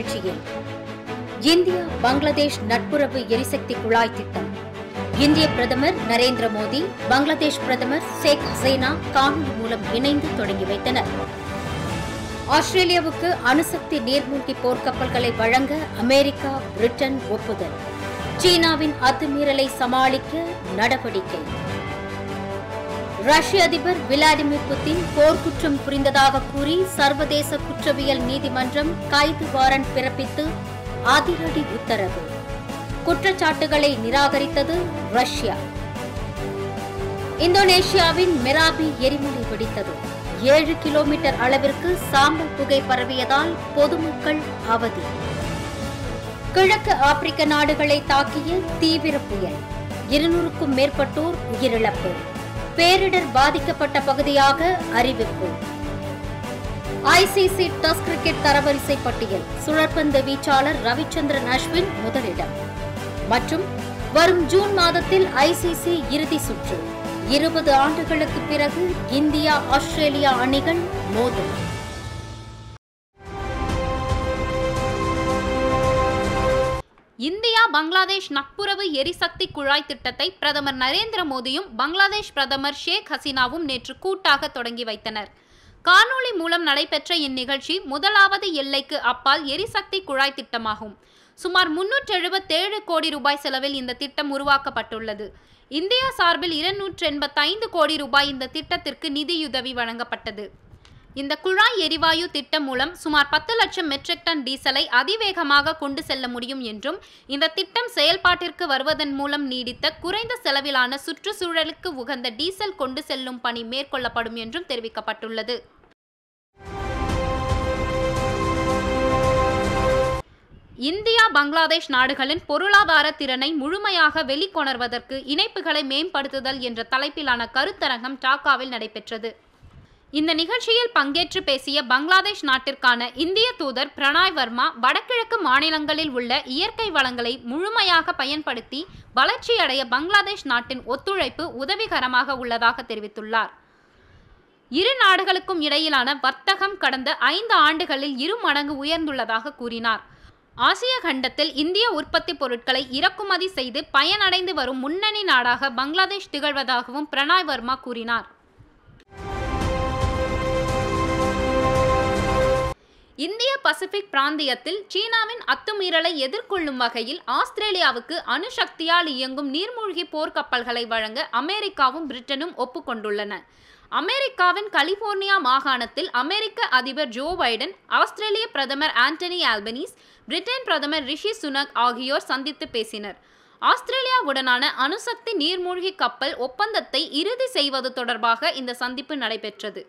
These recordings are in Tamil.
நிகழ்ச்சியில் இந்தியா பங்களாதேஷ் நட்புறவு எரிசக்தி குழாய் திட்டம் இந்திய பிரதமர் நரேந்திர மோடி பங்களாதேஷ் பிரதமர் ஷேக் ஹசீனா காணொலி மூலம் இணைந்து தொடங்கி வைத்தனர் ஆஸ்திரேலியாவுக்கு அணுசக்தி நீர்மூழ்கி போர்க்கப்பல்களை வழங்க அமெரிக்கா பிரிட்டன் ஒப்புதல் சீனாவின் அத்துமீறலை சமாளிக்க நடவடிக்கை ரஷ்ய அதிபர் விளாடிமிர் புத்தின் போர்க்குற்றம் புரிந்ததாக கூறி சர்வதேச குற்றவியல் நீதிமன்றம் கைது வாரண்ட் பிறப்பித்து அதிரடி உத்தரவு குற்றச்சாட்டுகளை நிராகரித்தது ரஷ்யா இந்தோனேஷியாவின் மெராபி எரிமலை வெடித்தது ஏழு கிலோமீட்டர் அளவிற்கு சாம்பல் புகை பரவியதால் பொதுமக்கள் அவதி கிழக்கு ஆப்பிரிக்க நாடுகளை தாக்கிய தீவிர புயல் இருநூறுக்கும் மேற்பட்டோர் உயிரிழப்பு பேரிடர் பாதிக்கப்பட்ட பகுதியாக அறிவிப்பு ஐசிசி டெஸ்ட் கிரிக்கெட் தரவரிசை பட்டியல் சுழற்பந்து வீச்சாளர் ரவிச்சந்திரன் அஸ்வின் முதலிடம் மற்றும் வரும் ஜூன் மாதத்தில் ஐசிசி இறுதி சுற்று இருபது ஆண்டுகளுக்கு பிறகு இந்தியா ஆஸ்திரேலியா அணிகள் மோதல் இந்தியா பங்களாதேஷ் நட்புறவு எரிசக்தி குழாய் திட்டத்தை பிரதமர் நரேந்திர மோடியும் பங்களாதேஷ் பிரதமர் ஷேக் ஹசீனாவும் நேற்று கூட்டாக தொடங்கி வைத்தனர் காணொலி மூலம் நடைபெற்ற இந்நிகழ்ச்சி முதலாவது எல்லைக்கு அப்பால் எரிசக்தி குழாய் திட்டமாகும் சுமார் முன்னூற்றி எழுபத்தேழு கோடி ரூபாய் செலவில் இந்த திட்டம் உருவாக்கப்பட்டுள்ளது இந்தியா சார்பில் இருநூற்றி எண்பத்தைந்து கோடி ரூபாய் இந்த திட்டத்திற்கு நிதியுதவி வழங்கப்பட்டது இந்த குழாய் எரிவாயு திட்டம் மூலம் சுமார் பத்து லட்சம் மெட்ரிக் டன் டீசலை அதிவேகமாக கொண்டு செல்ல முடியும் என்றும் இந்த திட்டம் செயல்பாட்டிற்கு வருவதன் மூலம் நீடித்த குறைந்த செலவிலான சுற்றுச்சூழலுக்கு உகந்த டீசல் கொண்டு செல்லும் பணி மேற்கொள்ளப்படும் என்றும் தெரிவிக்கப்பட்டுள்ளது இந்தியா பங்களாதேஷ் நாடுகளின் பொருளாதார திறனை முழுமையாக வெளிக்கொணர்வதற்கு இணைப்புகளை மேம்படுத்துதல் என்ற தலைப்பிலான கருத்தரங்கம் டாக்காவில் நடைபெற்றது இந்த நிகழ்ச்சியில் பங்கேற்று பேசிய பங்களாதேஷ் நாட்டிற்கான இந்திய தூதர் பிரணாய் வர்மா வடகிழக்கு மாநிலங்களில் உள்ள இயற்கை வளங்களை முழுமையாக பயன்படுத்தி வளர்ச்சியடைய பங்களாதேஷ் நாட்டின் ஒத்துழைப்பு உதவிகரமாக உள்ளதாக தெரிவித்துள்ளார் இரு நாடுகளுக்கும் இடையிலான வர்த்தகம் கடந்த ஐந்து ஆண்டுகளில் இரு மடங்கு உயர்ந்துள்ளதாக கூறினார் ஆசிய கண்டத்தில் இந்திய உற்பத்தி பொருட்களை இறக்குமதி செய்து பயனடைந்து வரும் முன்னணி நாடாக பங்களாதேஷ் திகழ்வதாகவும் பிரணாய் வர்மா கூறினார் இந்திய பசிபிக் பிராந்தியத்தில் சீனாவின் அத்துமீறலை எதிர்கொள்ளும் வகையில் ஆஸ்திரேலியாவுக்கு அணுசக்தியால் இயங்கும் நீர்மூழ்கி போர்க்கப்பல்களை வழங்க அமெரிக்காவும் பிரிட்டனும் ஒப்புக்கொண்டுள்ளன அமெரிக்காவின் கலிபோர்னியா மாகாணத்தில் அமெரிக்க அதிபர் ஜோ பைடன் ஆஸ்திரேலிய பிரதமர் ஆண்டனி ஆல்பனீஸ் பிரிட்டன் பிரதமர் ரிஷி சுனக் ஆகியோர் சந்தித்து பேசினர் ஆஸ்திரேலியாவுடனான அணுசக்தி நீர்மூழ்கி கப்பல் ஒப்பந்தத்தை இறுதி செய்வது தொடர்பாக இந்த சந்திப்பு நடைபெற்றது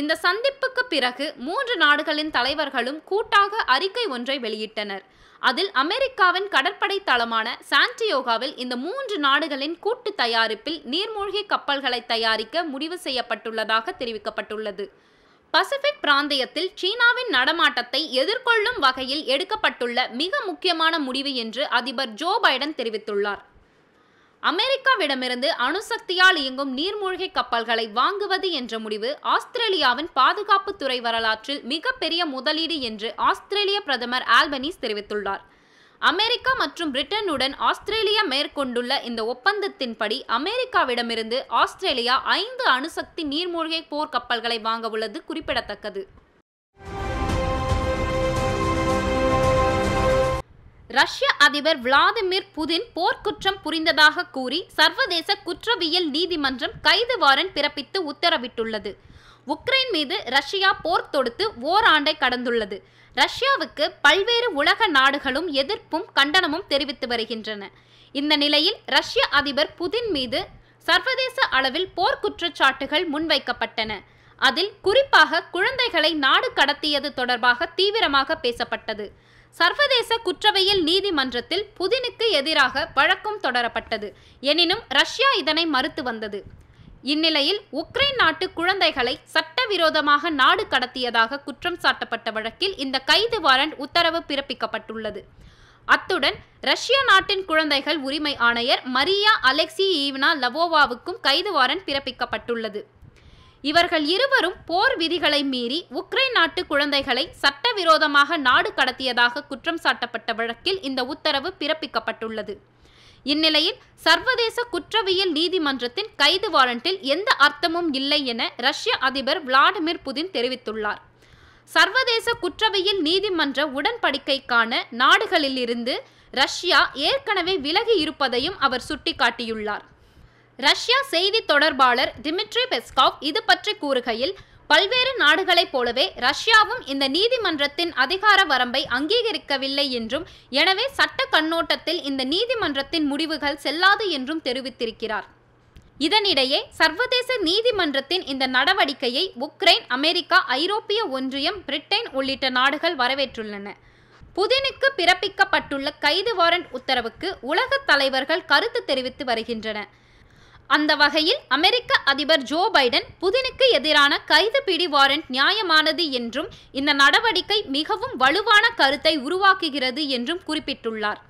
இந்த சந்திப்புக்கு பிறகு மூன்று நாடுகளின் தலைவர்களும் கூட்டாக அறிக்கை ஒன்றை வெளியிட்டனர் அதில் அமெரிக்காவின் கடற்படை தளமான சாண்டியோகாவில் இந்த மூன்று நாடுகளின் கூட்டு தயாரிப்பில் நீர்மூழ்கி கப்பல்களை தயாரிக்க முடிவு செய்யப்பட்டுள்ளதாக தெரிவிக்கப்பட்டுள்ளது பசிபிக் பிராந்தியத்தில் சீனாவின் நடமாட்டத்தை எதிர்கொள்ளும் வகையில் எடுக்கப்பட்டுள்ள மிக முக்கியமான முடிவு என்று அதிபர் ஜோ பைடன் தெரிவித்துள்ளார் அமெரிக்காவிடமிருந்து அணுசக்தியால் இயங்கும் நீர்மூழ்கி கப்பல்களை வாங்குவது என்ற முடிவு ஆஸ்திரேலியாவின் பாதுகாப்புத்துறை வரலாற்றில் மிகப்பெரிய முதலீடு என்று ஆஸ்திரேலிய பிரதமர் ஆல்பனீஸ் தெரிவித்துள்ளார் அமெரிக்கா மற்றும் பிரிட்டனுடன் ஆஸ்திரேலியா மேற்கொண்டுள்ள இந்த ஒப்பந்தத்தின்படி அமெரிக்காவிடமிருந்து ஆஸ்திரேலியா ஐந்து அணுசக்தி நீர்மூழ்கை போர்க்கப்பல்களை கப்பல்களை வாங்க உள்ளது குறிப்பிடத்தக்கது ரஷ்ய அதிபர் விளாதிமிர் புதின் போர்க்குற்றம் புரிந்ததாக கூறி சர்வதேச குற்றவியல் நீதிமன்றம் கைது வாரண்ட் பிறப்பித்து உத்தரவிட்டுள்ளது உக்ரைன் மீது ரஷ்யா போர் தொடுத்து ஓராண்டை கடந்துள்ளது ரஷ்யாவுக்கு பல்வேறு உலக நாடுகளும் எதிர்ப்பும் கண்டனமும் தெரிவித்து வருகின்றன இந்த நிலையில் ரஷ்ய அதிபர் புதின் மீது சர்வதேச அளவில் போர்க்குற்றச்சாட்டுகள் முன்வைக்கப்பட்டன அதில் குறிப்பாக குழந்தை கைதிகளை நாடு கடத்தியது தொடர்பாக தீவிரமாக பேசப்பட்டது சர்வதேச குற்றவியல் நீதிமன்றத்தில் புதினுக்கு எதிராக வழக்கும் தொடரப்பட்டது எனினும் ரஷ்யா இதனை மறுத்து வந்தது இந்நிலையில் உக்ரைன் நாட்டு குழந்தைகளை சட்டவிரோதமாக நாடு கடத்தியதாக குற்றம் சாட்டப்பட்ட வழக்கில் இந்த கைது வாரண்ட் உத்தரவு பிறப்பிக்கப்பட்டுள்ளது அத்துடன் ரஷ்ய நாட்டின் குழந்தைகள் உரிமை ஆணையர் மரியா அலெக்சி ஈவ்னா லவோவாவுக்கும் கைது வாரண்ட் பிறப்பிக்கப்பட்டுள்ளது இவர்கள் இருவரும் போர் விதிகளை மீறி உக்ரைன் நாட்டு குழந்தைகளை சட்டவிரோதமாக நாடு கடத்தியதாக குற்றம் சாட்டப்பட்ட வழக்கில் இந்த உத்தரவு பிறப்பிக்கப்பட்டுள்ளது இந்நிலையில் சர்வதேச குற்றவியல் நீதிமன்றத்தின் கைது வாரண்டில் எந்த அர்த்தமும் இல்லை என ரஷ்ய அதிபர் விளாடிமிர் புதின் தெரிவித்துள்ளார் சர்வதேச குற்றவியல் நீதிமன்ற உடன்படிக்கைக்கான நாடுகளிலிருந்து ரஷ்யா ஏற்கனவே விலகி இருப்பதையும் அவர் சுட்டிக்காட்டியுள்ளார் ரஷ்யா செய்தி தொடர்பாளர் டிமிட்ரி பெஸ்காவ் இது பற்றி கூறுகையில் பல்வேறு நாடுகளைப் போலவே ரஷ்யாவும் இந்த நீதிமன்றத்தின் அதிகார வரம்பை அங்கீகரிக்கவில்லை என்றும் எனவே சட்ட கண்ணோட்டத்தில் இந்த நீதிமன்றத்தின் முடிவுகள் செல்லாது என்றும் தெரிவித்திருக்கிறார் இதனிடையே சர்வதேச நீதிமன்றத்தின் இந்த நடவடிக்கையை உக்ரைன் அமெரிக்கா ஐரோப்பிய ஒன்றியம் பிரிட்டன் உள்ளிட்ட நாடுகள் வரவேற்றுள்ளன புதினுக்கு பிறப்பிக்கப்பட்டுள்ள கைது வாரண்ட் உத்தரவுக்கு உலகத் தலைவர்கள் கருத்து தெரிவித்து வருகின்றனர் அந்த வகையில் அமெரிக்க அதிபர் ஜோ பைடன் புதினுக்கு எதிரான கைது பிடி வாரண்ட் நியாயமானது என்றும் இந்த நடவடிக்கை மிகவும் வலுவான கருத்தை உருவாக்குகிறது என்றும் குறிப்பிட்டுள்ளார்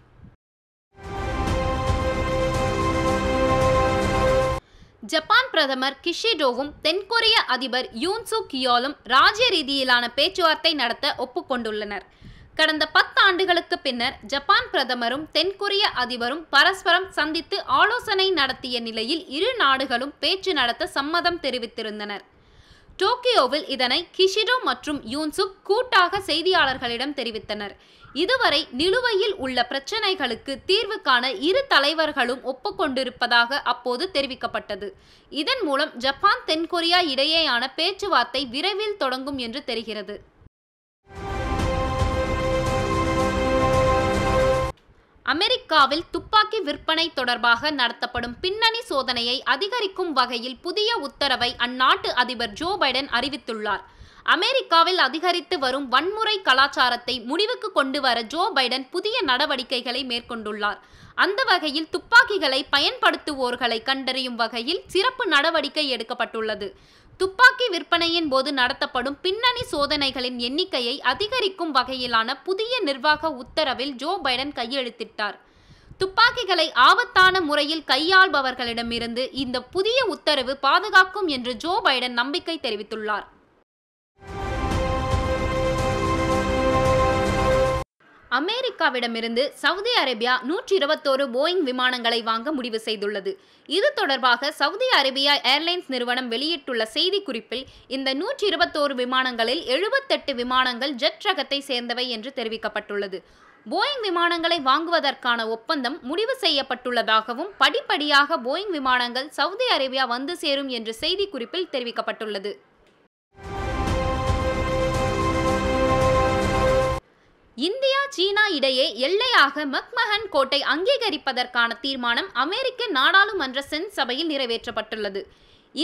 ஜப்பான் பிரதமர் கிஷிடோவும் தென்கொரிய அதிபர் யூன்சு கியோலும் ராஜ்ய ரீதியிலான பேச்சுவார்த்தை நடத்த ஒப்புக்கொண்டுள்ளனர் கடந்த பத்தாண்டுகளுக்கு பின்னர் ஜப்பான் பிரதமரும் தென்கொரிய அதிபரும் பரஸ்பரம் சந்தித்து ஆலோசனை நடத்திய நிலையில் இரு நாடுகளும் பேச்சு நடத்த சம்மதம் தெரிவித்திருந்தனர் டோக்கியோவில் இதனை கிஷிடோ மற்றும் யூன்சுக் கூட்டாக செய்தியாளர்களிடம் தெரிவித்தனர் இதுவரை நிலுவையில் உள்ள பிரச்சினைகளுக்கு தீர்வு காண இரு தலைவர்களும் ஒப்புக்கொண்டிருப்பதாக அப்போது தெரிவிக்கப்பட்டது இதன் மூலம் ஜப்பான் தென்கொரியா இடையேயான பேச்சுவார்த்தை விரைவில் தொடங்கும் என்று தெரிகிறது அமெரிக்காவில் துப்பாக்கி விற்பனை தொடர்பாக நடத்தப்படும் பின்னணி சோதனையை அதிகரிக்கும் வகையில் புதிய உத்தரவை அந்நாட்டு அதிபர் ஜோ பைடன் அறிவித்துள்ளார் அமெரிக்காவில் அதிகரித்து வரும் வன்முறை கலாச்சாரத்தை முடிவுக்கு கொண்டு வர ஜோ பைடன் புதிய நடவடிக்கைகளை மேற்கொண்டுள்ளார் அந்த வகையில் துப்பாக்கிகளை பயன்படுத்துவோர்களை கண்டறியும் வகையில் சிறப்பு நடவடிக்கை எடுக்கப்பட்டுள்ளது துப்பாக்கி விற்பனையின் போது நடத்தப்படும் பின்னணி சோதனைகளின் எண்ணிக்கையை அதிகரிக்கும் வகையிலான புதிய நிர்வாக உத்தரவில் ஜோ பைடன் கையெழுத்திட்டார் துப்பாக்கிகளை ஆபத்தான முறையில் கையாள்பவர்களிடமிருந்து இந்த புதிய உத்தரவு பாதுகாக்கும் என்று ஜோ பைடன் நம்பிக்கை தெரிவித்துள்ளார் அமெரிக்காவிடமிருந்து சவுதி அரேபியா நூற்றி இருபத்தோரு போயிங் விமானங்களை வாங்க முடிவு செய்துள்ளது இது தொடர்பாக சவுதி அரேபியா ஏர்லைன்ஸ் நிறுவனம் வெளியிட்டுள்ள செய்திக்குறிப்பில் இந்த நூற்றி இருபத்தோரு விமானங்களில் எழுபத்தெட்டு விமானங்கள் ஜெட் ரகத்தை சேர்ந்தவை என்று தெரிவிக்கப்பட்டுள்ளது போயிங் விமானங்களை வாங்குவதற்கான ஒப்பந்தம் முடிவு செய்யப்பட்டுள்ளதாகவும் படிப்படியாக போயிங் விமானங்கள் சவுதி அரேபியா வந்து சேரும் என்று செய்திக்குறிப்பில் தெரிவிக்கப்பட்டுள்ளது இந்தியா சீனா இடையே எல்லையாக மக்மஹன் கோட்டை அங்கீகரிப்பதற்கான தீர்மானம் அமெரிக்க நாடாளுமன்ற சென் சபையில் நிறைவேற்றப்பட்டுள்ளது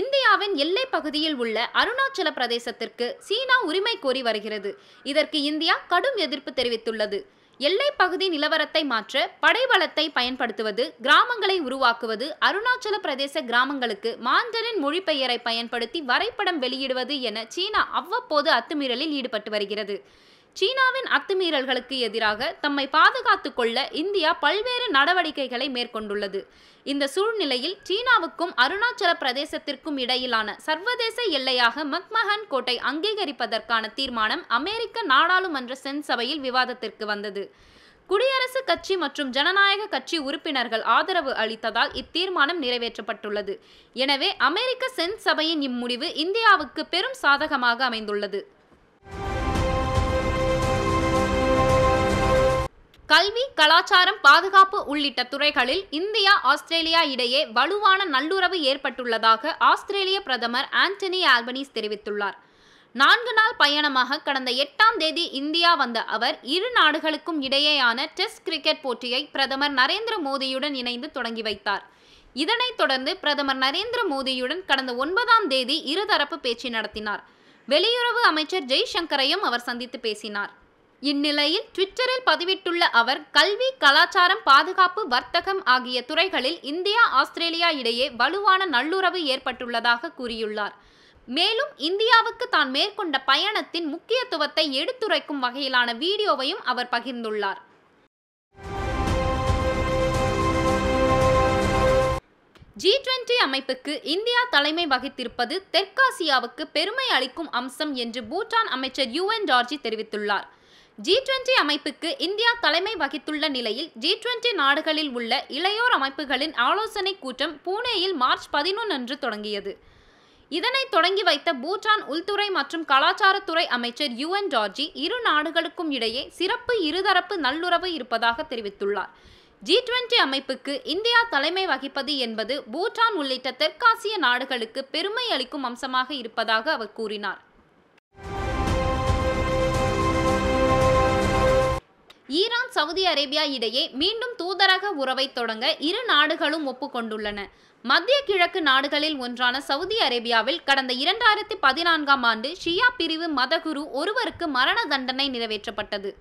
இந்தியாவின் எல்லை பகுதியில் உள்ள அருணாச்சல பிரதேசத்திற்கு சீனா உரிமை கோரி வருகிறது இதற்கு இந்தியா கடும் எதிர்ப்பு தெரிவித்துள்ளது எல்லை பகுதி நிலவரத்தை மாற்ற படைபலத்தை பயன்படுத்துவது கிராமங்களை உருவாக்குவது அருணாச்சல பிரதேச கிராமங்களுக்கு மாண்டரின் மொழிபெயரை பயன்படுத்தி வரைபடம் வெளியிடுவது என சீனா அவ்வப்போது அத்துமீறலில் ஈடுபட்டு வருகிறது சீனாவின் அத்துமீறல்களுக்கு எதிராக தம்மை பாதுகாத்துக் கொள்ள இந்தியா பல்வேறு நடவடிக்கைகளை மேற்கொண்டுள்ளது இந்த சூழ்நிலையில் சீனாவுக்கும் அருணாச்சல பிரதேசத்திற்கும் இடையிலான சர்வதேச எல்லையாக மக்மஹன் கோட்டை அங்கீகரிப்பதற்கான தீர்மானம் அமெரிக்க நாடாளுமன்ற சென் சபையில் விவாதத்திற்கு வந்தது குடியரசுக் கட்சி மற்றும் ஜனநாயக கட்சி உறுப்பினர்கள் ஆதரவு அளித்ததால் இத்தீர்மானம் நிறைவேற்றப்பட்டுள்ளது எனவே அமெரிக்க சென் சபையின் இம்முடிவு இந்தியாவுக்கு பெரும் சாதகமாக அமைந்துள்ளது கல்வி கலாச்சாரம் பாதுகாப்பு உள்ளிட்ட துறைகளில் இந்தியா ஆஸ்திரேலியா இடையே வலுவான நல்லுறவு ஏற்பட்டுள்ளதாக ஆஸ்திரேலிய பிரதமர் ஆண்டனி ஆல்பனீஸ் தெரிவித்துள்ளார் நான்கு நாள் பயணமாக கடந்த எட்டாம் தேதி இந்தியா வந்த அவர் இரு நாடுகளுக்கும் இடையேயான டெஸ்ட் கிரிக்கெட் போட்டியை பிரதமர் நரேந்திர மோடியுடன் இணைந்து தொடங்கி வைத்தார் இதனைத் தொடர்ந்து பிரதமர் நரேந்திர மோடியுடன் கடந்த ஒன்பதாம் தேதி இருதரப்பு பேச்சு நடத்தினார் வெளியுறவு அமைச்சர் ஜெய்சங்கரையும் அவர் சந்தித்து பேசினார் இந்நிலையில் ட்விட்டரில் பதிவிட்டுள்ள அவர் கல்வி கலாச்சாரம் பாதுகாப்பு வர்த்தகம் ஆகிய துறைகளில் இந்தியா ஆஸ்திரேலியா இடையே வலுவான நல்லுறவு ஏற்பட்டுள்ளதாக கூறியுள்ளார் மேலும் இந்தியாவுக்கு தான் மேற்கொண்ட பயணத்தின் முக்கியத்துவத்தை எடுத்துரைக்கும் வகையிலான வீடியோவையும் அவர் பகிர்ந்துள்ளார் ஜி டுவெண்டி அமைப்புக்கு இந்தியா தலைமை வகித்திருப்பது தெற்காசியாவுக்கு பெருமை அளிக்கும் அம்சம் என்று பூட்டான் அமைச்சர் யுஎன் ஜார்ஜி தெரிவித்துள்ளார் ஜி டுவெண்டி அமைப்புக்கு இந்தியா தலைமை வகித்துள்ள நிலையில் ஜி டுவெண்டி நாடுகளில் உள்ள இளையோர் அமைப்புகளின் ஆலோசனை கூட்டம் பூனேயில் மார்ச் பதினொன்று அன்று தொடங்கியது இதனை தொடங்கி வைத்த பூட்டான் உள்துறை மற்றும் கலாச்சாரத்துறை அமைச்சர் யுஎன் டார்ஜி இரு நாடுகளுக்கும் இடையே சிறப்பு இருதரப்பு நல்லுறவு இருப்பதாக தெரிவித்துள்ளார் ஜி டுவெண்டி அமைப்புக்கு இந்தியா தலைமை வகிப்பது என்பது பூட்டான் உள்ளிட்ட தெற்காசிய நாடுகளுக்கு பெருமை அளிக்கும் அம்சமாக இருப்பதாக அவர் கூறினார் ஈரான் சவுதி அரேபியா இடையே மீண்டும் தூதரக உறவை தொடங்க இரு நாடுகளும் ஒப்புக்கொண்டுள்ளன மத்திய கிழக்கு நாடுகளில் ஒன்றான சவுதி அரேபியாவில் கடந்த இரண்டாயிரத்தி பதினான்காம் ஆண்டு ஷியா பிரிவு மதகுரு ஒருவருக்கு மரண தண்டனை நிறைவேற்றப்பட்டது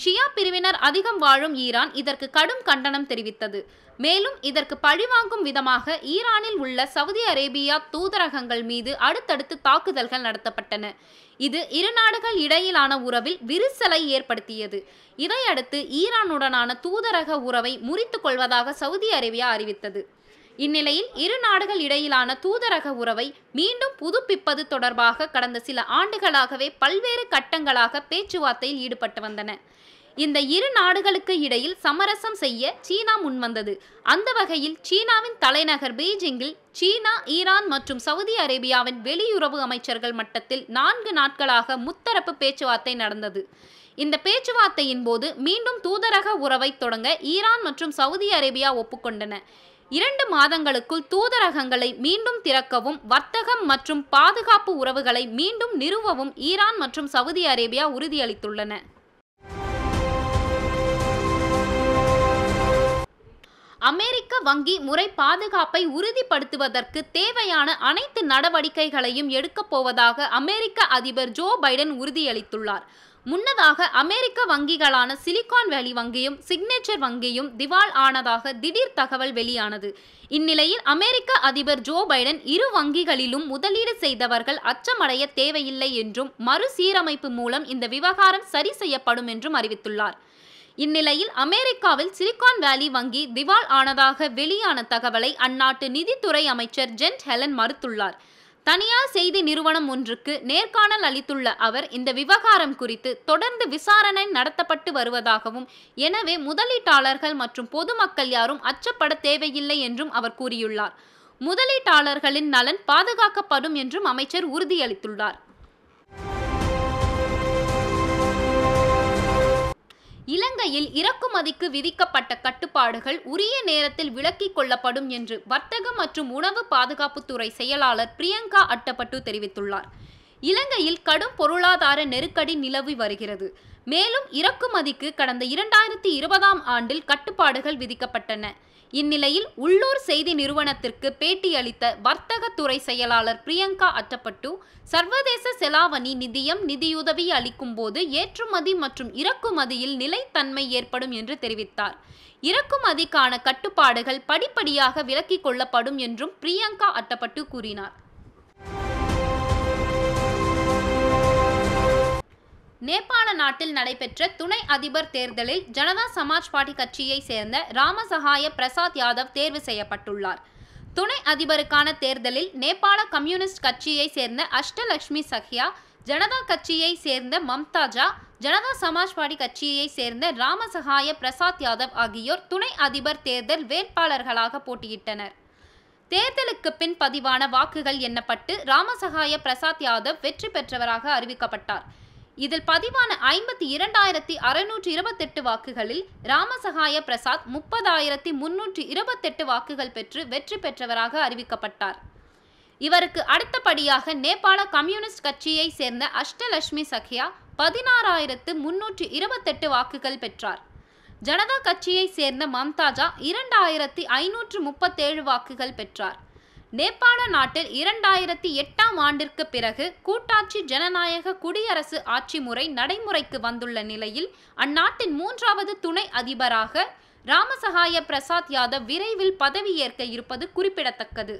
ஷியா பிரிவினர் அதிகம் வாழும் ஈரான் இதற்கு கடும் கண்டனம் தெரிவித்தது மேலும் இதற்கு பழிவாங்கும் விதமாக ஈரானில் உள்ள சவுதி அரேபியா தூதரகங்கள் மீது அடுத்தடுத்து தாக்குதல்கள் நடத்தப்பட்டன இது இரு நாடுகள் இடையிலான உறவில் விரிசலை ஏற்படுத்தியது இதையடுத்து ஈரானுடனான தூதரக உறவை முறித்து கொள்வதாக சவுதி அரேபியா அறிவித்தது இந்நிலையில் இரு நாடுகள் இடையிலான தூதரக உறவை மீண்டும் புதுப்பிப்பது தொடர்பாக கடந்த சில ஆண்டுகளாகவே பல்வேறு கட்டங்களாக பேச்சுவார்த்தையில் ஈடுபட்டு வந்தன இந்த இரு நாடுகளுக்கு இடையில் சமரசம் செய்ய சீனா முன்வந்தது அந்த வகையில் சீனாவின் தலைநகர் பெய்ஜிங்கில் சீனா ஈரான் மற்றும் சவுதி அரேபியாவின் வெளியுறவு அமைச்சர்கள் மட்டத்தில் நான்கு நாட்களாக முத்தரப்பு பேச்சுவார்த்தை நடந்தது இந்த பேச்சுவார்த்தையின் போது மீண்டும் தூதரக உறவை தொடங்க ஈரான் மற்றும் சவுதி அரேபியா ஒப்புக்கொண்டன இரண்டு மாதங்களுக்குள் தூதரகங்களை மீண்டும் திறக்கவும் வர்த்தகம் மற்றும் பாதுகாப்பு உறவுகளை மீண்டும் நிறுவவும் ஈரான் மற்றும் சவுதி அரேபியா உறுதியளித்துள்ளன அமெரிக்க வங்கி முறை பாதுகாப்பை உறுதிப்படுத்துவதற்கு தேவையான அனைத்து நடவடிக்கைகளையும் எடுக்கப் போவதாக அமெரிக்க அதிபர் ஜோ பைடன் உறுதியளித்துள்ளார் முன்னதாக அமெரிக்க வங்கிகளான சிலிகான் வேலி வங்கியும் சிக்னேச்சர் வங்கியும் திவால் ஆனதாக திடீர் தகவல் வெளியானது இந்நிலையில் அமெரிக்க அதிபர் ஜோ பைடன் இரு வங்கிகளிலும் முதலீடு செய்தவர்கள் அச்சமடைய தேவையில்லை என்றும் மறுசீரமைப்பு மூலம் இந்த விவகாரம் சரி செய்யப்படும் என்றும் அறிவித்துள்ளார் இந்நிலையில் அமெரிக்காவில் சிலிகான் வேலி வங்கி திவால் ஆனதாக வெளியான தகவலை அந்நாட்டு நிதித்துறை அமைச்சர் ஜென்ட் ஹெலன் மறுத்துள்ளார் தனியார் செய்தி நிறுவனம் ஒன்றுக்கு நேர்காணல் அளித்துள்ள அவர் இந்த விவகாரம் குறித்து தொடர்ந்து விசாரணை நடத்தப்பட்டு வருவதாகவும் எனவே முதலீட்டாளர்கள் மற்றும் பொதுமக்கள் யாரும் அச்சப்பட தேவையில்லை என்றும் அவர் கூறியுள்ளார் முதலீட்டாளர்களின் நலன் பாதுகாக்கப்படும் என்றும் அமைச்சர் உறுதியளித்துள்ளார் இலங்கையில் இறக்குமதிக்கு விதிக்கப்பட்ட கட்டுப்பாடுகள் உரிய நேரத்தில் விலக்கிக் கொள்ளப்படும் என்று வர்த்தக மற்றும் உணவு பாதுகாப்புத்துறை செயலாளர் பிரியங்கா அட்டப்பட்டு தெரிவித்துள்ளார் இலங்கையில் கடும் பொருளாதார நெருக்கடி நிலவி வருகிறது மேலும் இறக்குமதிக்கு கடந்த இரண்டாயிரத்தி இருபதாம் ஆண்டில் கட்டுப்பாடுகள் விதிக்கப்பட்டன இந்நிலையில் உள்ளூர் செய்தி நிறுவனத்திற்கு பேட்டியளித்த வர்த்தகத்துறை செயலாளர் பிரியங்கா அட்டப்பட்டு சர்வதேச செலாவணி நிதியம் நிதியுதவி அளிக்கும் போது ஏற்றுமதி மற்றும் இறக்குமதியில் நிலைத்தன்மை ஏற்படும் என்று தெரிவித்தார் இறக்குமதிக்கான கட்டுப்பாடுகள் படிப்படியாக விலக்கிக் கொள்ளப்படும் என்றும் பிரியங்கா அட்டப்பட்டு கூறினார் நேபாள நாட்டில் நடைபெற்ற துணை அதிபர் தேர்தலில் ஜனதா சமாஜ் பார்ட்டி கட்சியை சேர்ந்த ராமசகாய பிரசாத் யாதவ் தேர்வு செய்யப்பட்டுள்ளார் துணை அதிபருக்கான தேர்தலில் நேபாள கம்யூனிஸ்ட் கட்சியை சேர்ந்த அஷ்டலக்ஷ்மி சஹ்யா ஜனதா கட்சியை சேர்ந்த மம்தாஜா ஜனதா சமாஜ் பார்ட்டி கட்சியை சேர்ந்த ராமசகாய பிரசாத் யாதவ் ஆகியோர் துணை அதிபர் தேர்தல் வேட்பாளர்களாக போட்டியிட்டனர் தேர்தலுக்கு பின் பதிவான வாக்குகள் எண்ணப்பட்டு ராமசகாய பிரசாத் யாதவ் வெற்றி பெற்றவராக அறிவிக்கப்பட்டார் இதில் பதிவான ஐம்பத்தி இரண்டாயிரத்தி அறுநூற்றி இருபத்தெட்டு வாக்குகளில் ராமசகாய பிரசாத் முப்பதாயிரத்தி முன்னூற்றி இருபத்தெட்டு வாக்குகள் பெற்று வெற்றி பெற்றவராக அறிவிக்கப்பட்டார் இவருக்கு அடுத்தபடியாக நேபாள கம்யூனிஸ்ட் கட்சியை சேர்ந்த அஷ்டலட்சுமி சக்யா பதினாறாயிரத்து முன்னூற்றி இருபத்தெட்டு வாக்குகள் பெற்றார் ஜனதா கட்சியை சேர்ந்த மம்தாஜா இரண்டாயிரத்தி ஐநூற்று முப்பத்தேழு வாக்குகள் பெற்றார் நேபாள நாட்டில் இரண்டாயிரத்தி எட்டாம் ஆண்டிற்கு பிறகு கூட்டாட்சி ஜனநாயக குடியரசு ஆட்சி முறை நடைமுறைக்கு வந்துள்ள நிலையில் அந்நாட்டின் மூன்றாவது துணை அதிபராக ராமசகாய பிரசாத் யாதவ் விரைவில் பதவியேற்க இருப்பது குறிப்பிடத்தக்கது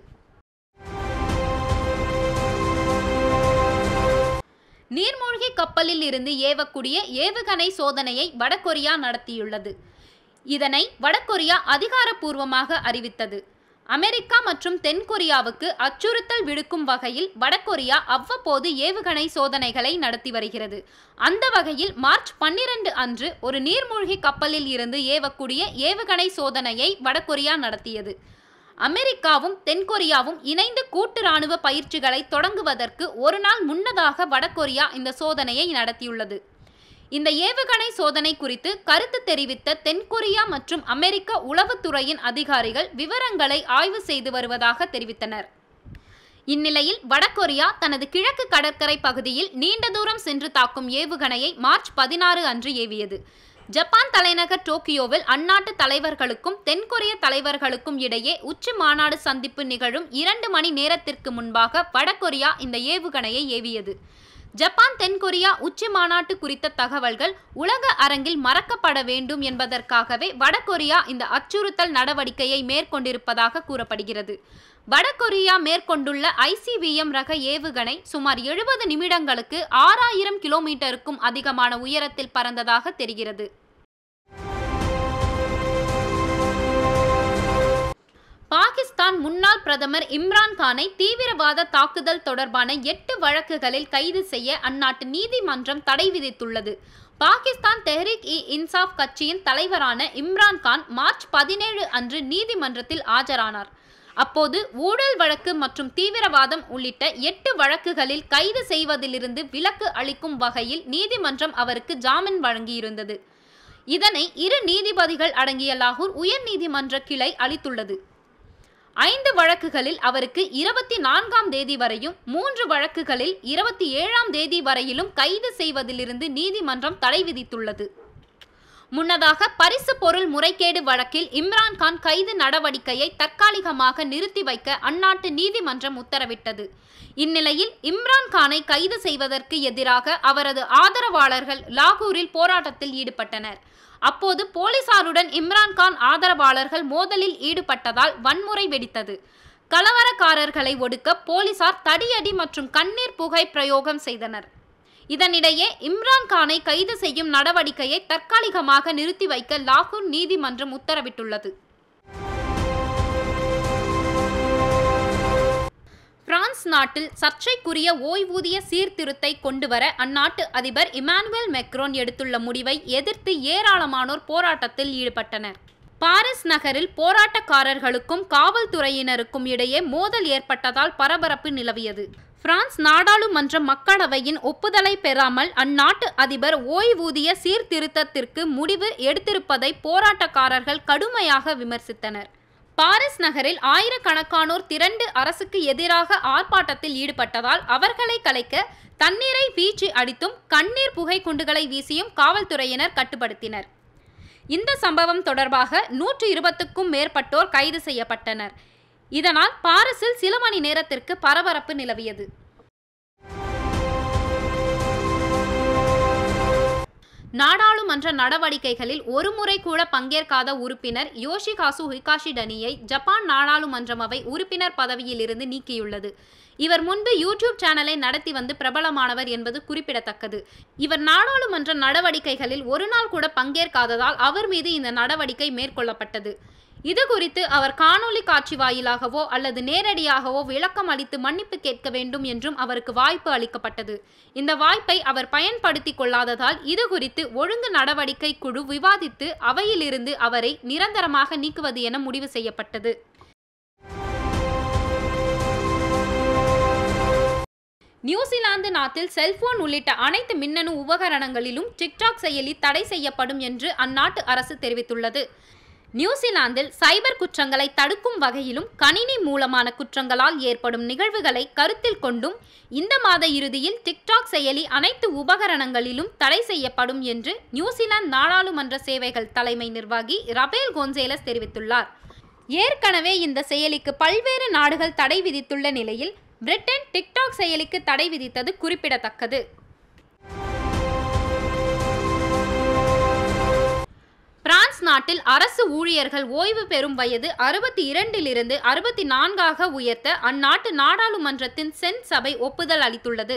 நீர்மூழ்கி கப்பலில் இருந்து ஏவக்கூடிய ஏவுகணை சோதனையை வடகொரியா நடத்தியுள்ளது இதனை வடகொரியா அதிகாரப்பூர்வமாக அறிவித்தது அமெரிக்கா மற்றும் தென்கொரியாவுக்கு அச்சுறுத்தல் விடுக்கும் வகையில் வடகொரியா அவ்வப்போது ஏவுகணை சோதனைகளை நடத்தி வருகிறது அந்த வகையில் மார்ச் பன்னிரண்டு அன்று ஒரு நீர்மூழ்கி கப்பலில் இருந்து ஏவக்கூடிய ஏவுகணை சோதனையை வடகொரியா நடத்தியது அமெரிக்காவும் தென்கொரியாவும் இணைந்து கூட்டு ராணுவ பயிற்சிகளை தொடங்குவதற்கு ஒரு நாள் முன்னதாக வடகொரியா இந்த சோதனையை நடத்தியுள்ளது இந்த ஏவுகணை சோதனை குறித்து கருத்து தெரிவித்த தென்கொரியா மற்றும் அமெரிக்க உளவுத்துறையின் அதிகாரிகள் விவரங்களை ஆய்வு செய்து வருவதாக தெரிவித்தனர் இந்நிலையில் வடகொரியா தனது கிழக்கு கடற்கரை பகுதியில் நீண்ட தூரம் சென்று தாக்கும் ஏவுகணையை மார்ச் பதினாறு அன்று ஏவியது ஜப்பான் தலைநகர் டோக்கியோவில் அந்நாட்டு தலைவர்களுக்கும் தென்கொரிய தலைவர்களுக்கும் இடையே உச்சி மாநாடு சந்திப்பு நிகழும் இரண்டு மணி நேரத்திற்கு முன்பாக வடகொரியா இந்த ஏவுகணையை ஏவியது ஜப்பான் தென்கொரியா உச்சி மாநாட்டு குறித்த தகவல்கள் உலக அரங்கில் மறக்கப்பட வேண்டும் என்பதற்காகவே வடகொரியா இந்த அச்சுறுத்தல் நடவடிக்கையை மேற்கொண்டிருப்பதாக கூறப்படுகிறது வடகொரியா மேற்கொண்டுள்ள ஐசிபிஎம் ரக ஏவுகணை சுமார் எழுபது நிமிடங்களுக்கு ஆறாயிரம் கிலோமீட்டருக்கும் அதிகமான உயரத்தில் பறந்ததாக தெரிகிறது பாகிஸ்தான் முன்னாள் பிரதமர் இம்ரான் கானை தீவிரவாத தாக்குதல் தொடர்பான எட்டு வழக்குகளில் கைது செய்ய அந்நாட்டு நீதிமன்றம் தடை விதித்துள்ளது பாகிஸ்தான் தெஹ்ரிக் இ இன்சாப் கட்சியின் தலைவரான இம்ரான் கான் மார்ச் பதினேழு அன்று நீதிமன்றத்தில் ஆஜரானார் அப்போது ஊழல் வழக்கு மற்றும் தீவிரவாதம் உள்ளிட்ட எட்டு வழக்குகளில் கைது செய்வதிலிருந்து விலக்கு அளிக்கும் வகையில் நீதிமன்றம் அவருக்கு ஜாமீன் வழங்கியிருந்தது இதனை இரு நீதிபதிகள் அடங்கிய லாகூர் உயர்நீதிமன்ற கிளை அளித்துள்ளது ஐந்து வழக்குகளில் அவருக்கு இருபத்தி நான்காம் தேதி வரையும் மூன்று வழக்குகளில் இருபத்தி ஏழாம் தேதி வரையிலும் கைது செய்வதிலிருந்து நீதிமன்றம் தடை விதித்துள்ளது முன்னதாக பரிசு பொருள் முறைகேடு வழக்கில் இம்ரான்கான் கைது நடவடிக்கையை தற்காலிகமாக நிறுத்தி வைக்க அந்நாட்டு நீதிமன்றம் உத்தரவிட்டது இந்நிலையில் இம்ரான்கானை கைது செய்வதற்கு எதிராக அவரது ஆதரவாளர்கள் லாகூரில் போராட்டத்தில் ஈடுபட்டனர் அப்போது போலீசாருடன் இம்ரான்கான் ஆதரவாளர்கள் மோதலில் ஈடுபட்டதால் வன்முறை வெடித்தது கலவரக்காரர்களை ஒடுக்க போலீசார் தடியடி மற்றும் கண்ணீர் புகை பிரயோகம் செய்தனர் இதனிடையே இம்ரான்கானை கைது செய்யும் நடவடிக்கையை தற்காலிகமாக நிறுத்தி வைக்க லாகூர் நீதிமன்றம் உத்தரவிட்டுள்ளது பிரான்ஸ் நாட்டில் சர்ச்சைக்குரிய ஓய்வூதிய சீர்திருத்தை கொண்டுவர அந்நாட்டு அதிபர் இமானுவேல் மெக்ரோன் எடுத்துள்ள முடிவை எதிர்த்து ஏராளமானோர் போராட்டத்தில் ஈடுபட்டனர் பாரிஸ் நகரில் போராட்டக்காரர்களுக்கும் காவல்துறையினருக்கும் இடையே மோதல் ஏற்பட்டதால் பரபரப்பு நிலவியது பிரான்ஸ் நாடாளுமன்ற மக்களவையின் ஒப்புதலை பெறாமல் அந்நாட்டு அதிபர் ஓய்வூதிய சீர்திருத்தத்திற்கு முடிவு எடுத்திருப்பதை போராட்டக்காரர்கள் கடுமையாக விமர்சித்தனர் பாரிஸ் நகரில் ஆயிரக்கணக்கானோர் திரண்டு அரசுக்கு எதிராக ஆர்ப்பாட்டத்தில் ஈடுபட்டதால் அவர்களை கலைக்க தண்ணீரை வீச்சு அடித்தும் கண்ணீர் புகை குண்டுகளை வீசியும் காவல்துறையினர் கட்டுப்படுத்தினர் இந்த சம்பவம் தொடர்பாக நூற்று இருபத்துக்கும் மேற்பட்டோர் கைது செய்யப்பட்டனர் இதனால் பாரிஸில் சில மணி நேரத்திற்கு பரபரப்பு நிலவியது நாடாளுமன்ற நடவடிக்கைகளில் ஒருமுறை கூட பங்கேற்காத உறுப்பினர் யோஷிகாசு டனியை ஜப்பான் நாடாளுமன்றம் அவை உறுப்பினர் பதவியிலிருந்து நீக்கியுள்ளது இவர் முன்பு யூடியூப் சேனலை நடத்தி வந்து பிரபலமானவர் என்பது குறிப்பிடத்தக்கது இவர் நாடாளுமன்ற நடவடிக்கைகளில் ஒரு நாள் கூட பங்கேற்காததால் அவர் மீது இந்த நடவடிக்கை மேற்கொள்ளப்பட்டது இது குறித்து அவர் காணொலி காட்சி வாயிலாகவோ அல்லது நேரடியாகவோ விளக்கம் அளித்து மன்னிப்பு கேட்க வேண்டும் என்றும் அவருக்கு வாய்ப்பு அளிக்கப்பட்டது இந்த வாய்ப்பை அவர் பயன்படுத்தி கொள்ளாததால் இது குறித்து ஒழுங்கு நடவடிக்கை குழு விவாதித்து அவையிலிருந்து அவரை நிரந்தரமாக நீக்குவது என முடிவு செய்யப்பட்டது நியூசிலாந்து நாட்டில் செல்போன் உள்ளிட்ட அனைத்து மின்னணு உபகரணங்களிலும் டிக்டாக் செயலி தடை செய்யப்படும் என்று அந்நாட்டு அரசு தெரிவித்துள்ளது நியூசிலாந்தில் சைபர் குற்றங்களை தடுக்கும் வகையிலும் கணினி மூலமான குற்றங்களால் ஏற்படும் நிகழ்வுகளை கருத்தில் கொண்டும் இந்த மாத இறுதியில் டிக்டாக் செயலி அனைத்து உபகரணங்களிலும் தடை செய்யப்படும் என்று நியூசிலாந்து நாடாளுமன்ற சேவைகள் தலைமை நிர்வாகி ரபேல் கோன்சேலஸ் தெரிவித்துள்ளார் ஏற்கனவே இந்த செயலிக்கு பல்வேறு நாடுகள் தடை விதித்துள்ள நிலையில் பிரிட்டன் டிக்டாக் செயலிக்கு தடை விதித்தது குறிப்பிடத்தக்கது நாட்டில் அரசு ஊழியர்கள் ஓய்வு பெறும் வயது அறுபத்தி இரண்டிலிருந்து அறுபத்தி நான்காக உயர்த்த அந்நாட்டு நாடாளுமன்றத்தின் சென் சபை ஒப்புதல் அளித்துள்ளது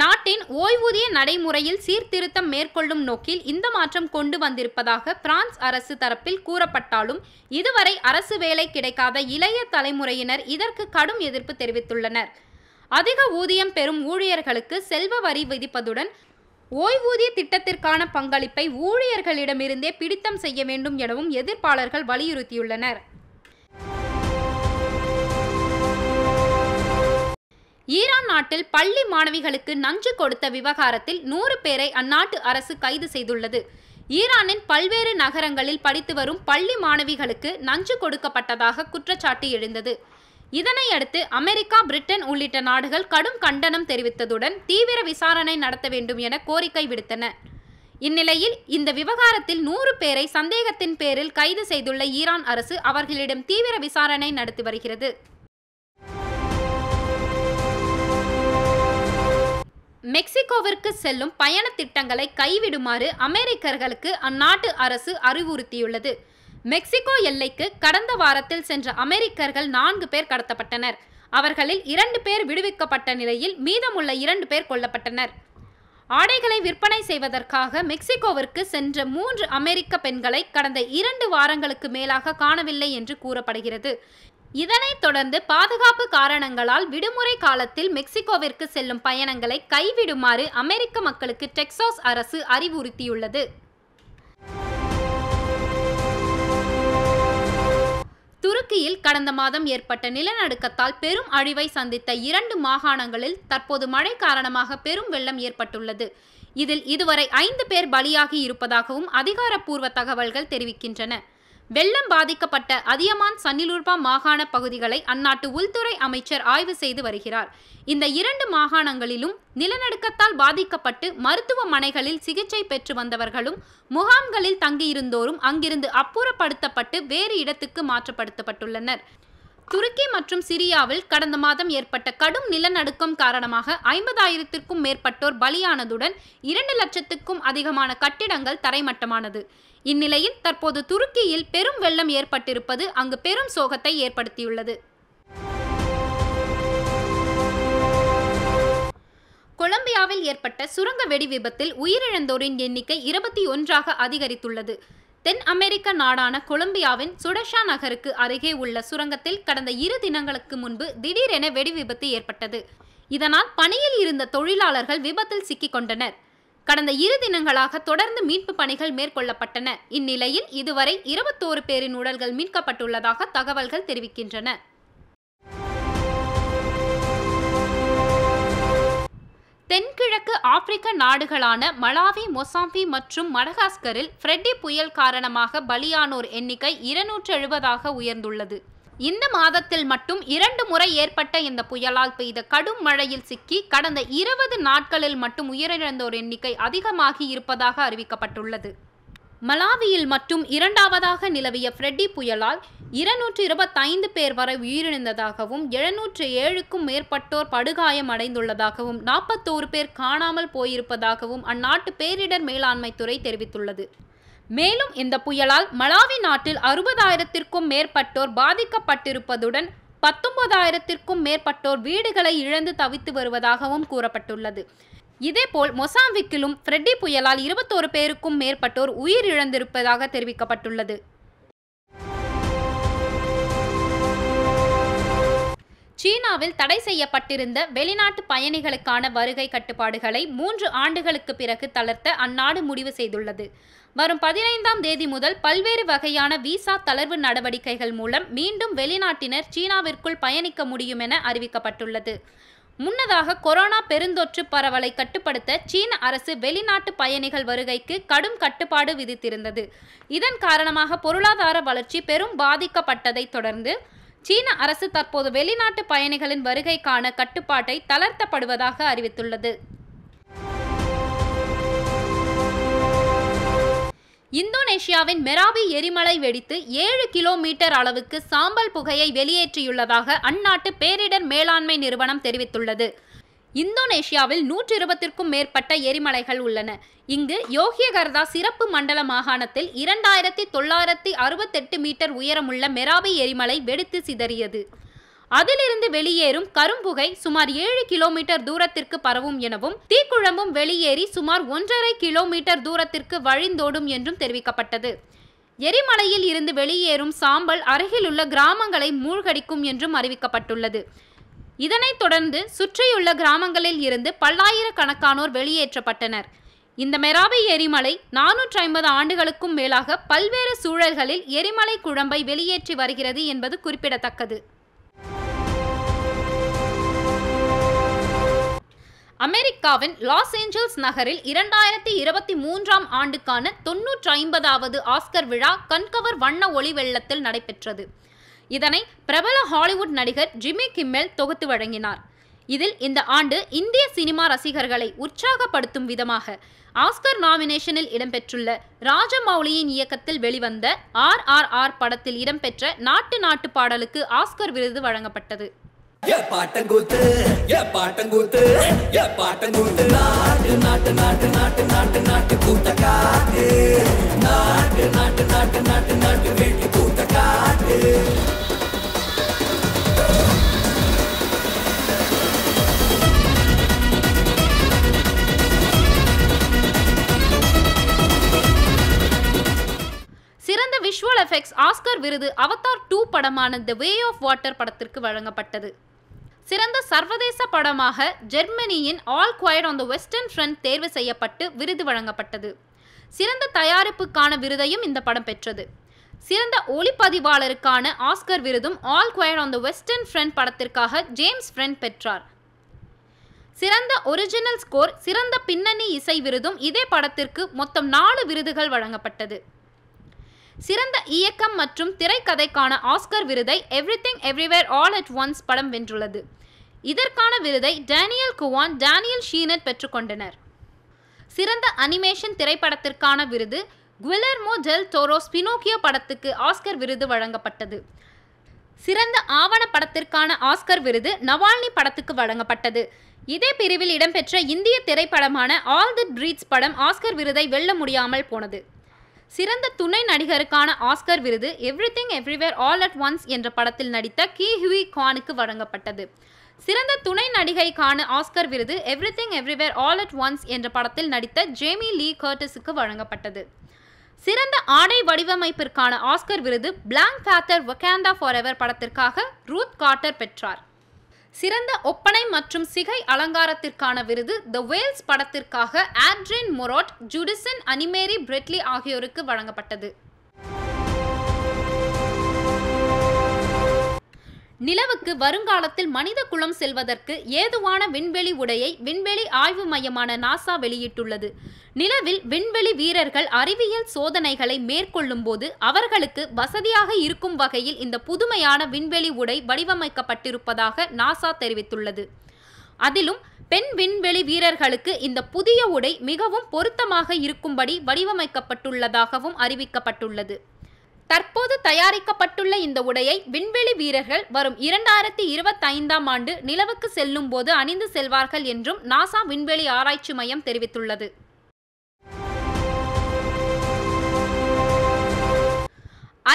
நாட்டின் ஓய்வூதிய நடைமுறையில் சீர்திருத்தம் மேற்கொள்ளும் நோக்கில் இந்த மாற்றம் கொண்டு வந்திருப்பதாக பிரான்ஸ் அரசு தரப்பில் கூறப்பட்டாலும் இதுவரை அரசு வேலை கிடைக்காத இளைய தலைமுறையினர் இதற்கு கடும் எதிர்ப்பு தெரிவித்துள்ளனர் அதிக ஊதியம் பெறும் ஊழியர்களுக்கு செல்வ வரி விதிப்பதுடன் ஓய்வூதிய திட்டத்திற்கான பங்களிப்பை ஊழியர்களிடமிருந்தே பிடித்தம் செய்ய வேண்டும் எனவும் எதிர்ப்பாளர்கள் வலியுறுத்தியுள்ளனர் ஈரான் நாட்டில் பள்ளி மாணவிகளுக்கு நஞ்சு கொடுத்த விவகாரத்தில் நூறு பேரை அந்நாட்டு அரசு கைது செய்துள்ளது ஈரானின் பல்வேறு நகரங்களில் படித்து வரும் பள்ளி மாணவிகளுக்கு நஞ்சு கொடுக்கப்பட்டதாக குற்றச்சாட்டு எழுந்தது இதனை அடுத்து அமெரிக்கா பிரிட்டன் உள்ளிட்ட நாடுகள் கடும் கண்டனம் தெரிவித்ததுடன் தீவிர விசாரணை நடத்த வேண்டும் என கோரிக்கை விடுத்தன இந்நிலையில் இந்த விவகாரத்தில் நூறு பேரை சந்தேகத்தின் பேரில் கைது செய்துள்ள ஈரான் அரசு அவர்களிடம் தீவிர விசாரணை நடத்தி வருகிறது மெக்சிகோவிற்கு செல்லும் பயண திட்டங்களை கைவிடுமாறு அமெரிக்கர்களுக்கு அந்நாட்டு அரசு அறிவுறுத்தியுள்ளது மெக்சிகோ எல்லைக்கு கடந்த வாரத்தில் சென்ற அமெரிக்கர்கள் நான்கு பேர் கடத்தப்பட்டனர் அவர்களில் இரண்டு பேர் விடுவிக்கப்பட்ட நிலையில் மீதமுள்ள இரண்டு பேர் கொல்லப்பட்டனர் ஆடைகளை விற்பனை செய்வதற்காக மெக்சிகோவிற்கு சென்ற மூன்று அமெரிக்க பெண்களை கடந்த இரண்டு வாரங்களுக்கு மேலாக காணவில்லை என்று கூறப்படுகிறது இதனைத் தொடர்ந்து பாதுகாப்பு காரணங்களால் விடுமுறை காலத்தில் மெக்சிகோவிற்கு செல்லும் பயணங்களை கைவிடுமாறு அமெரிக்க மக்களுக்கு டெக்சாஸ் அரசு அறிவுறுத்தியுள்ளது துருக்கியில் கடந்த மாதம் ஏற்பட்ட நிலநடுக்கத்தால் பெரும் அழிவை சந்தித்த இரண்டு மாகாணங்களில் தற்போது மழை காரணமாக பெரும் வெள்ளம் ஏற்பட்டுள்ளது இதில் இதுவரை ஐந்து பேர் பலியாகி இருப்பதாகவும் அதிகாரப்பூர்வ தகவல்கள் தெரிவிக்கின்றன வெள்ளம் பாதிக்கப்பட்ட அதியமான் சன்னிலுர்பா மாகாண பகுதிகளை அந்நாட்டு உள்துறை அமைச்சர் ஆய்வு செய்து வருகிறார் இந்த இரண்டு மாகாணங்களிலும் நிலநடுக்கத்தால் பாதிக்கப்பட்டு மருத்துவமனைகளில் சிகிச்சை பெற்று வந்தவர்களும் முகாம்களில் தங்கியிருந்தோரும் அங்கிருந்து அப்புறப்படுத்தப்பட்டு வேறு இடத்துக்கு மாற்றப்படுத்தப்பட்டுள்ளனர் துருக்கி மற்றும் சிரியாவில் கடந்த மாதம் ஏற்பட்ட கடும் நிலநடுக்கம் காரணமாக ஐம்பதாயிரத்திற்கும் மேற்பட்டோர் பலியானதுடன் இரண்டு லட்சத்துக்கும் அதிகமான கட்டிடங்கள் தரைமட்டமானது இந்நிலையில் தற்போது துருக்கியில் பெரும் வெள்ளம் ஏற்பட்டிருப்பது அங்கு பெரும் சோகத்தை ஏற்படுத்தியுள்ளது கொலம்பியாவில் ஏற்பட்ட சுரங்க வெடி விபத்தில் உயிரிழந்தோரின் எண்ணிக்கை இருபத்தி ஒன்றாக அதிகரித்துள்ளது தென் அமெரிக்க நாடான கொலம்பியாவின் சுடஷா நகருக்கு அருகே உள்ள சுரங்கத்தில் கடந்த இரு தினங்களுக்கு முன்பு திடீரென வெடி விபத்து ஏற்பட்டது இதனால் பணியில் இருந்த தொழிலாளர்கள் விபத்தில் சிக்கிக்கொண்டனர் கடந்த இரு தினங்களாக தொடர்ந்து மீட்பு பணிகள் மேற்கொள்ளப்பட்டன இந்நிலையில் இதுவரை இருபத்தோரு பேரின் உடல்கள் மீட்கப்பட்டுள்ளதாக தகவல்கள் தெரிவிக்கின்றன தென்கிழக்கு ஆப்பிரிக்க நாடுகளான மலாவி மொசாம்பி மற்றும் மடகாஸ்கரில் ஃப்ரெட்டி புயல் காரணமாக பலியானோர் எண்ணிக்கை இருநூற்று எழுபதாக உயர்ந்துள்ளது இந்த மாதத்தில் மட்டும் இரண்டு முறை ஏற்பட்ட இந்த புயலால் பெய்த கடும் மழையில் சிக்கி கடந்த இருபது நாட்களில் மட்டும் உயிரிழந்தோர் எண்ணிக்கை அதிகமாகி இருப்பதாக அறிவிக்கப்பட்டுள்ளது மலாவியில் மட்டும் இரண்டாவதாக நிலவிய ஃப்ரெட்டி புயலால் இருநூற்று இருபத்தைந்து பேர் வரை உயிரிழந்ததாகவும் எழுநூற்று ஏழுக்கும் மேற்பட்டோர் படுகாயம் அடைந்துள்ளதாகவும் நாற்பத்தோரு பேர் காணாமல் போயிருப்பதாகவும் அந்நாட்டு பேரிடர் மேலாண்மை துறை தெரிவித்துள்ளது மேலும் இந்த புயலால் மலாவி நாட்டில் அறுபதாயிரத்திற்கும் மேற்பட்டோர் பாதிக்கப்பட்டிருப்பதுடன் பத்தொன்பதாயிரத்திற்கும் மேற்பட்டோர் வீடுகளை இழந்து தவித்து வருவதாகவும் கூறப்பட்டுள்ளது இதேபோல் மொசாம்பிக்கிலும் ஃப்ரெட்டி புயலால் இருபத்தோரு பேருக்கும் மேற்பட்டோர் உயிரிழந்திருப்பதாக தெரிவிக்கப்பட்டுள்ளது சீனாவில் தடை செய்யப்பட்டிருந்த வெளிநாட்டு பயணிகளுக்கான வருகை கட்டுப்பாடுகளை மூன்று ஆண்டுகளுக்கு பிறகு தளர்த்த அந்நாடு முடிவு செய்துள்ளது வரும் பதினைந்தாம் தேதி முதல் பல்வேறு வகையான விசா தளர்வு நடவடிக்கைகள் மூலம் மீண்டும் வெளிநாட்டினர் சீனாவிற்குள் பயணிக்க முடியும் என அறிவிக்கப்பட்டுள்ளது முன்னதாக கொரோனா பெருந்தொற்று பரவலை கட்டுப்படுத்த சீன அரசு வெளிநாட்டு பயணிகள் வருகைக்கு கடும் கட்டுப்பாடு விதித்திருந்தது இதன் காரணமாக பொருளாதார வளர்ச்சி பெரும் பாதிக்கப்பட்டதை தொடர்ந்து சீன அரசு தற்போது வெளிநாட்டு பயணிகளின் வருகைக்கான கட்டுப்பாட்டை தளர்த்தப்படுவதாக அறிவித்துள்ளது இந்தோனேஷியாவின் மெராபி எரிமலை வெடித்து ஏழு கிலோமீட்டர் அளவுக்கு சாம்பல் புகையை வெளியேற்றியுள்ளதாக அந்நாட்டு பேரிடர் மேலாண்மை நிறுவனம் தெரிவித்துள்ளது இந்தோனேஷியாவில் நூற்றி இருபத்திற்கும் மேற்பட்ட எரிமலைகள் உள்ளன இங்கு யோகியகர்தா சிறப்பு மண்டல மாகாணத்தில் இரண்டாயிரத்தி தொள்ளாயிரத்தி அறுபத்தெட்டு மீட்டர் உயரமுள்ள மெராபி எரிமலை வெடித்து சிதறியது அதிலிருந்து வெளியேறும் கரும்புகை சுமார் ஏழு கிலோமீட்டர் தூரத்திற்கு பரவும் எனவும் தீக்குழம்பும் வெளியேறி சுமார் ஒன்றரை கிலோமீட்டர் தூரத்திற்கு வழிந்தோடும் என்றும் தெரிவிக்கப்பட்டது எரிமலையில் இருந்து வெளியேறும் சாம்பல் அருகிலுள்ள கிராமங்களை மூழ்கடிக்கும் என்றும் அறிவிக்கப்பட்டுள்ளது இதனைத் தொடர்ந்து சுற்றியுள்ள கிராமங்களில் இருந்து பல்லாயிரக்கணக்கானோர் வெளியேற்றப்பட்டனர் இந்த மெராபி எரிமலை நானூற்றி ஐம்பது ஆண்டுகளுக்கும் மேலாக பல்வேறு சூழல்களில் எரிமலை குழம்பை வெளியேற்றி வருகிறது என்பது குறிப்பிடத்தக்கது அமெரிக்காவின் லாஸ் ஏஞ்சல்ஸ் நகரில் இரண்டாயிரத்தி இருபத்தி மூன்றாம் ஆண்டுக்கான தொன்னூற்றி ஐம்பதாவது ஆஸ்கர் விழா கண்கவர் வண்ண ஒளி வெள்ளத்தில் நடைபெற்றது இதனை பிரபல ஹாலிவுட் நடிகர் ஜிம்மி கிம்மெல் தொகுத்து வழங்கினார் இதில் இந்த ஆண்டு இந்திய சினிமா ரசிகர்களை உற்சாகப்படுத்தும் விதமாக ஆஸ்கர் நாமினேஷனில் இடம்பெற்றுள்ள ராஜமௌலியின் இயக்கத்தில் வெளிவந்த ஆர் ஆர் ஆர் படத்தில் இடம்பெற்ற நாட்டு நாட்டு பாடலுக்கு ஆஸ்கர் விருது வழங்கப்பட்டது ஏ பாட்டங்கூத்து ஏ பாட்டங்கூத்து ஏ பாட்டங்கூத்து நாட்டு நாட்டு நாட்டு நாட்டு நாட்டு நாட்டு கூத்த காட்டு நாட்டு நாட்டு நாட்டு நாட்டு விஎஃப்எக்ஸ் ஆஸ்கர் விருது அவதார் டூ படமான த வே ஆஃப் வாட்டர் படத்திற்கு வழங்கப்பட்டது சிறந்த சர்வதேச படமாக ஜெர்மனியின் all quiet on the western front தேர்வு செய்யப்பட்டு விருது வழங்கப்பட்டது சிறந்த தயாரிப்புக்கான விருதையும் இந்த படம் பெற்றது சிறந்த ஒளிப்பதிவாளருக்கான ஆஸ்கர் விருதும் all quiet on the western front படத்திற்காக ஜேம்ஸ் ஃப்ரெண்ட் பெற்றார் சிறந்த ஒரிஜினல் ஸ்கோர் சிறந்த பின்னணி இசை விருதும் இதே படத்திற்கு மொத்தம் நாலு விருதுகள் வழங்கப்பட்டது சிறந்த இயக்கம் மற்றும் திரைக்கதைக்கான ஆஸ்கர் விருதை everything everywhere all at once படம் வென்றுள்ளது இதற்கான விருதை டேனியல் குவான் டேனியல் ஷீனட் பெற்றுக்கொண்டனர் சிறந்த அனிமேஷன் திரைப்படத்திற்கான விருது குவிலர்மோ டெல் டோரோ ஸ்பினோக்கியோ படத்துக்கு ஆஸ்கர் விருது வழங்கப்பட்டது சிறந்த ஆவண படத்திற்கான ஆஸ்கர் விருது நவால்னி படத்துக்கு வழங்கப்பட்டது இதே பிரிவில் இடம்பெற்ற இந்திய திரைப்படமான ஆல் தி பிரீட்ஸ் படம் ஆஸ்கர் விருதை வெல்ல முடியாமல் போனது சிறந்த துணை நடிகருக்கான ஆஸ்கர் விருது everything everywhere all at once என்ற படத்தில் நடித்த கி ஹுயி கானுக்கு வழங்கப்பட்டது சிறந்த துணை நடிகைக்கான ஆஸ்கர் விருது everything everywhere all at once என்ற படத்தில் நடித்த ஜேமி லீ கர்டிஸுக்கு வழங்கப்பட்டது சிறந்த ஆடை வடிவமைப்பிற்கான ஆஸ்கர் விருது பிளாங் ஃபேத்தர் ஒகேண்டா ஃபார் எவர் படத்திற்காக ரூத் கார்டர் பெற்றார் சிறந்த ஒப்பனை மற்றும் சிகை அலங்காரத்திற்கான விருது த வேல்ஸ் படத்திற்காக ஆட்ரின் மொரோட் ஜுடிசன் அனிமேரி பிரெட்லி ஆகியோருக்கு வழங்கப்பட்டது நிலவுக்கு வருங்காலத்தில் மனித குலம் செல்வதற்கு ஏதுவான விண்வெளி உடையை விண்வெளி ஆய்வு மையமான நாசா வெளியிட்டுள்ளது நிலவில் விண்வெளி வீரர்கள் அறிவியல் சோதனைகளை மேற்கொள்ளும் போது அவர்களுக்கு வசதியாக இருக்கும் வகையில் இந்த புதுமையான விண்வெளி உடை வடிவமைக்கப்பட்டிருப்பதாக நாசா தெரிவித்துள்ளது அதிலும் பெண் விண்வெளி வீரர்களுக்கு இந்த புதிய உடை மிகவும் பொருத்தமாக இருக்கும்படி வடிவமைக்கப்பட்டுள்ளதாகவும் அறிவிக்கப்பட்டுள்ளது தற்போது தயாரிக்கப்பட்டுள்ள இந்த உடையை விண்வெளி வீரர்கள் வரும் இரண்டாயிரத்தி இருபத்தைந்தாம் ஆண்டு நிலவுக்கு செல்லும் போது அணிந்து செல்வார்கள் என்றும் நாசா விண்வெளி ஆராய்ச்சி மையம் தெரிவித்துள்ளது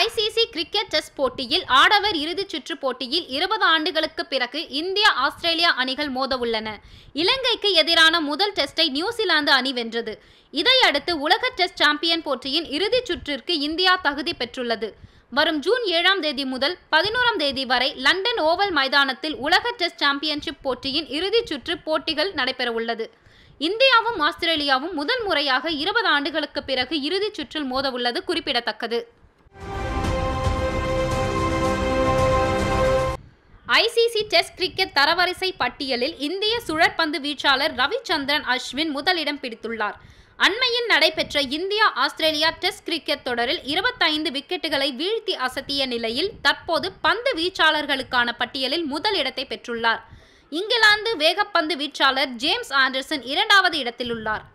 ஐசிசி கிரிக்கெட் டெஸ்ட் போட்டியில் ஆடவர் இறுதிச் சுற்று போட்டியில் இருபது ஆண்டுகளுக்கு பிறகு இந்தியா ஆஸ்திரேலியா அணிகள் மோத உள்ளன இலங்கைக்கு எதிரான முதல் டெஸ்டை நியூசிலாந்து அணி வென்றது இதையடுத்து உலக டெஸ்ட் சாம்பியன் போட்டியின் இறுதிச் சுற்றிற்கு இந்தியா தகுதி பெற்றுள்ளது வரும் ஜூன் ஏழாம் தேதி முதல் பதினோராம் தேதி வரை லண்டன் ஓவல் மைதானத்தில் உலக டெஸ்ட் சாம்பியன்ஷிப் போட்டியின் இறுதிச் சுற்று போட்டிகள் நடைபெறவுள்ளது இந்தியாவும் ஆஸ்திரேலியாவும் முதல் முறையாக இருபது ஆண்டுகளுக்கு பிறகு இறுதிச் சுற்றில் மோதவுள்ளது குறிப்பிடத்தக்கது ஐசிசி டெஸ்ட் கிரிக்கெட் தரவரிசை பட்டியலில் இந்திய சுழற்பந்து வீச்சாளர் ரவிச்சந்திரன் அஸ்வின் முதலிடம் பிடித்துள்ளார் அண்மையில் நடைபெற்ற இந்தியா ஆஸ்திரேலியா டெஸ்ட் கிரிக்கெட் தொடரில் இருபத்தைந்து விக்கெட்டுகளை வீழ்த்தி அசத்திய நிலையில் தற்போது பந்து வீச்சாளர்களுக்கான பட்டியலில் முதலிடத்தை பெற்றுள்ளார் இங்கிலாந்து வேகப்பந்து வீச்சாளர் ஜேம்ஸ் ஆண்டர்சன் இரண்டாவது இடத்தில் உள்ளார்